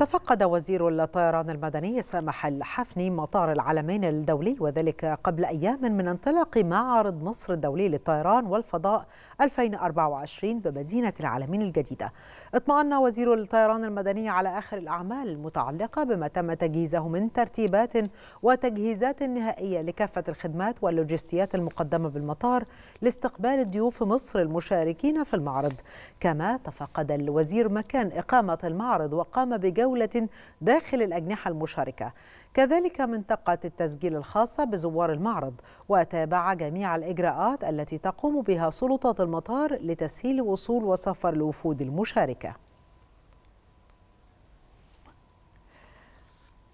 تفقد وزير الطيران المدني سامح الحفني مطار العلمين الدولي وذلك قبل أيام من انطلاق معرض مصر الدولي للطيران والفضاء 2024 بمدينة العلمين الجديدة اطمأن وزير الطيران المدني على آخر الأعمال المتعلقة بما تم تجهيزه من ترتيبات وتجهيزات نهائية لكافة الخدمات واللوجستيات المقدمة بالمطار لاستقبال ضيوف مصر المشاركين في المعرض كما تفقد الوزير مكان إقامة المعرض وقام بجو دولة داخل الأجنحة المشاركة كذلك منطقة التسجيل الخاصة بزوار المعرض وتابع جميع الإجراءات التي تقوم بها سلطات المطار لتسهيل وصول وسفر الوفود المشاركة